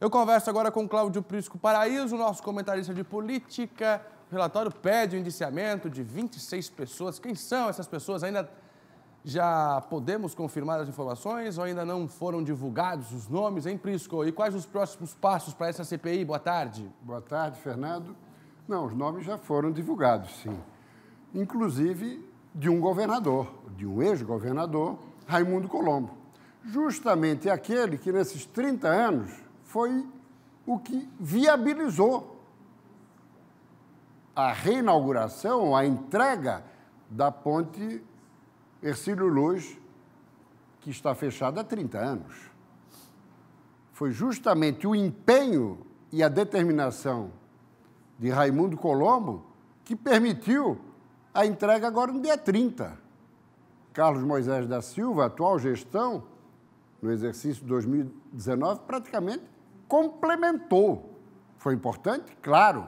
Eu converso agora com Cláudio Prisco Paraíso, nosso comentarista de política. O relatório pede o indiciamento de 26 pessoas. Quem são essas pessoas? Ainda já podemos confirmar as informações ou ainda não foram divulgados os nomes, hein, Prisco? E quais os próximos passos para essa CPI? Boa tarde. Boa tarde, Fernando. Não, os nomes já foram divulgados, sim. Inclusive de um governador, de um ex-governador, Raimundo Colombo. Justamente aquele que, nesses 30 anos, foi o que viabilizou a reinauguração, a entrega da ponte Ercílio Luz, que está fechada há 30 anos. Foi justamente o empenho e a determinação de Raimundo Colombo que permitiu a entrega agora no dia 30. Carlos Moisés da Silva, atual gestão, no exercício 2019, praticamente complementou. Foi importante? Claro,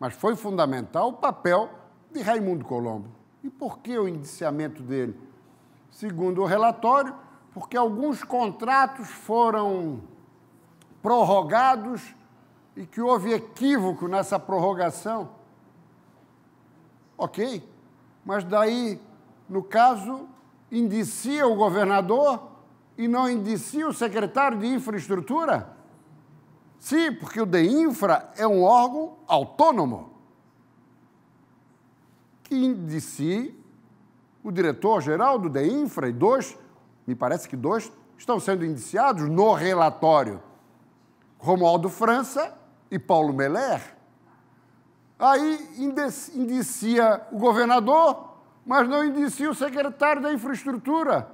mas foi fundamental o papel de Raimundo Colombo. E por que o indiciamento dele? Segundo o relatório, porque alguns contratos foram prorrogados e que houve equívoco nessa prorrogação. Ok, mas daí, no caso, indicia o governador e não indicia o secretário de infraestrutura? Sim, porque o DEINFRA é um órgão autônomo que indicie o diretor-geral do DEINFRA e dois, me parece que dois, estão sendo indiciados no relatório. Romualdo França e Paulo Meller. Aí indicia o governador, mas não indicia o secretário da infraestrutura.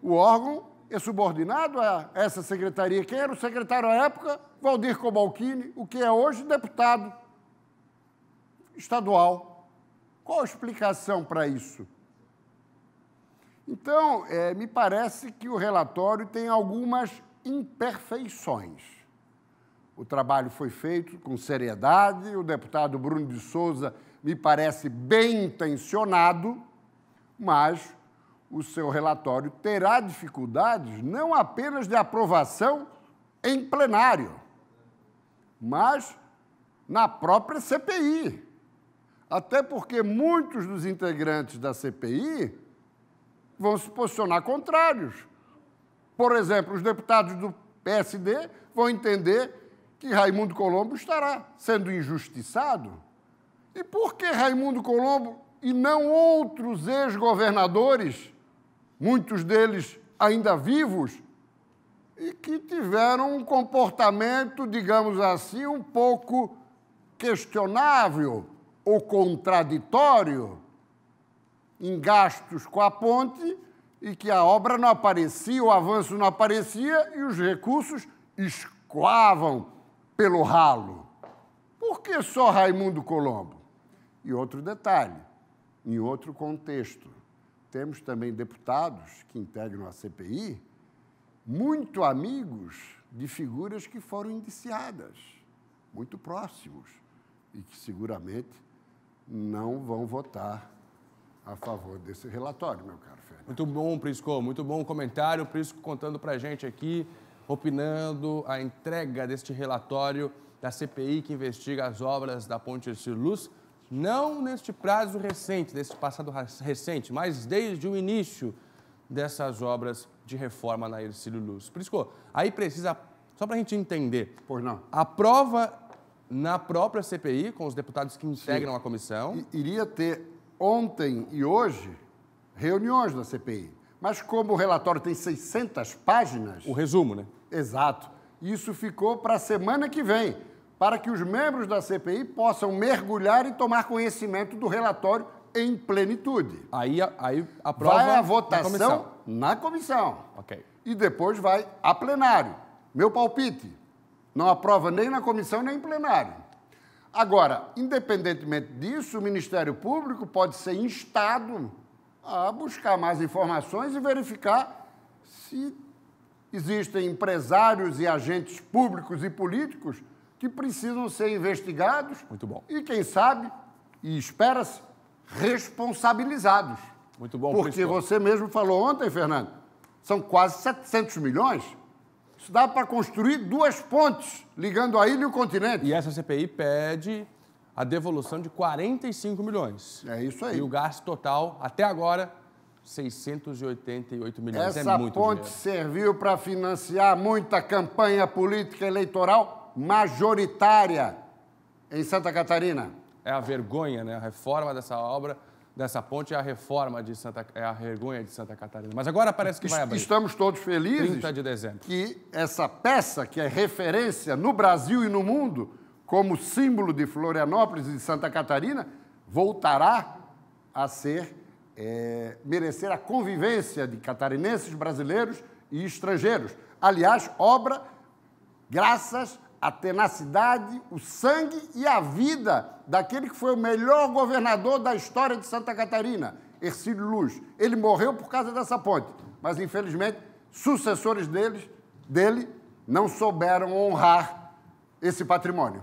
O órgão é subordinado a essa secretaria. Quem era o secretário à época? Valdir Cobalcini, o que é hoje deputado estadual. Qual a explicação para isso? Então, é, me parece que o relatório tem algumas imperfeições. O trabalho foi feito com seriedade, o deputado Bruno de Souza me parece bem intencionado, mas o seu relatório terá dificuldades não apenas de aprovação em plenário, mas na própria CPI. Até porque muitos dos integrantes da CPI vão se posicionar contrários. Por exemplo, os deputados do PSD vão entender que Raimundo Colombo estará sendo injustiçado. E por que Raimundo Colombo e não outros ex-governadores muitos deles ainda vivos, e que tiveram um comportamento, digamos assim, um pouco questionável ou contraditório em gastos com a ponte e que a obra não aparecia, o avanço não aparecia e os recursos escoavam pelo ralo. Por que só Raimundo Colombo? E outro detalhe, em outro contexto temos também deputados que integram a CPI, muito amigos de figuras que foram indiciadas, muito próximos, e que seguramente não vão votar a favor desse relatório, meu caro Fernando. Muito bom, Prisco, muito bom comentário. Prisco contando para gente aqui, opinando a entrega deste relatório da CPI que investiga as obras da Ponte Luz não neste prazo recente, nesse passado recente, mas desde o início dessas obras de reforma na Ercílio Luz. Por isso, aí precisa, só para a gente entender, Por não. a prova na própria CPI, com os deputados que integram Sim. a comissão. I iria ter ontem e hoje reuniões da CPI, mas como o relatório tem 600 páginas... O resumo, né? Exato. Isso ficou para a semana que vem para que os membros da CPI possam mergulhar e tomar conhecimento do relatório em plenitude. Aí, aí a prova vai à votação na comissão. na comissão. Ok. E depois vai a plenário. Meu palpite, não aprova nem na comissão nem em plenário. Agora, independentemente disso, o Ministério Público pode ser instado a buscar mais informações e verificar se existem empresários e agentes públicos e políticos que precisam ser investigados. Muito bom. E quem sabe, e espera-se, responsabilizados. Muito bom, Porque você mesmo falou ontem, Fernando, são quase 700 milhões. Isso dá para construir duas pontes ligando a ilha e o continente. E essa CPI pede a devolução de 45 milhões. É isso aí. E o gasto total, até agora, 688 milhões. É essa é ponte dinheiro. serviu para financiar muita campanha política eleitoral majoritária em Santa Catarina. É a vergonha, né? A reforma dessa obra, dessa ponte, é a reforma de Santa é a vergonha de Santa Catarina. Mas agora parece que vai abrir. Estamos todos felizes 30 de dezembro. que essa peça, que é referência no Brasil e no mundo, como símbolo de Florianópolis e de Santa Catarina, voltará a ser é, merecer a convivência de catarinenses, brasileiros e estrangeiros. Aliás, obra graças a tenacidade, o sangue e a vida daquele que foi o melhor governador da história de Santa Catarina, Ercílio Luz. Ele morreu por causa dessa ponte, mas infelizmente sucessores deles, dele não souberam honrar esse patrimônio.